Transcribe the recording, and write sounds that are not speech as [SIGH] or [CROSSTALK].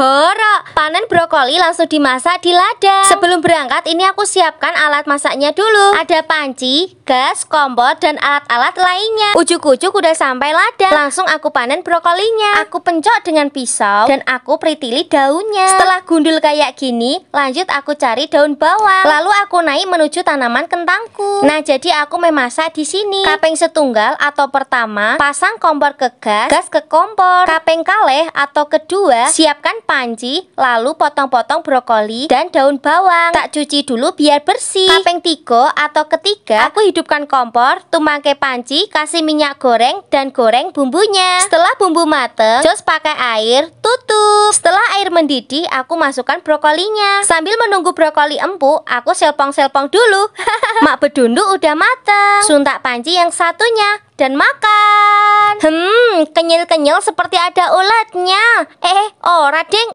Borok, panen brokoli langsung dimasak di lada. Sebelum berangkat, ini aku siapkan alat masaknya dulu. Ada panci, gas, kompor, dan alat-alat lainnya. Ujuk-ujuk udah sampai ladang. Langsung aku panen brokolinya. Aku pencok dengan pisau dan aku peritili daunnya. Setelah gundul kayak gini, lanjut aku cari daun bawang. Lalu aku naik menuju tanaman kentangku. Nah, jadi aku memasak di sini. kapeng setunggal atau pertama, pasang kompor ke gas, gas ke kompor. kapeng kaleh atau kedua, siapkan panci, lalu potong-potong brokoli dan daun bawang. Tak cuci dulu biar bersih. kapeng tiga atau ketiga, aku hidup hidupkan kompor, tumangke panci, kasih minyak goreng, dan goreng bumbunya. Setelah bumbu mateng, jos pakai air, tutup. Setelah air mendidih, aku masukkan brokolinya. Sambil menunggu brokoli empuk, aku selpong-selpong dulu. [LAUGHS] Mak bedundu udah mateng. Suntak panci yang satunya, dan makan. Hmm, kenyal-kenyal seperti ada ulatnya. Eh, oh, eh, Ding.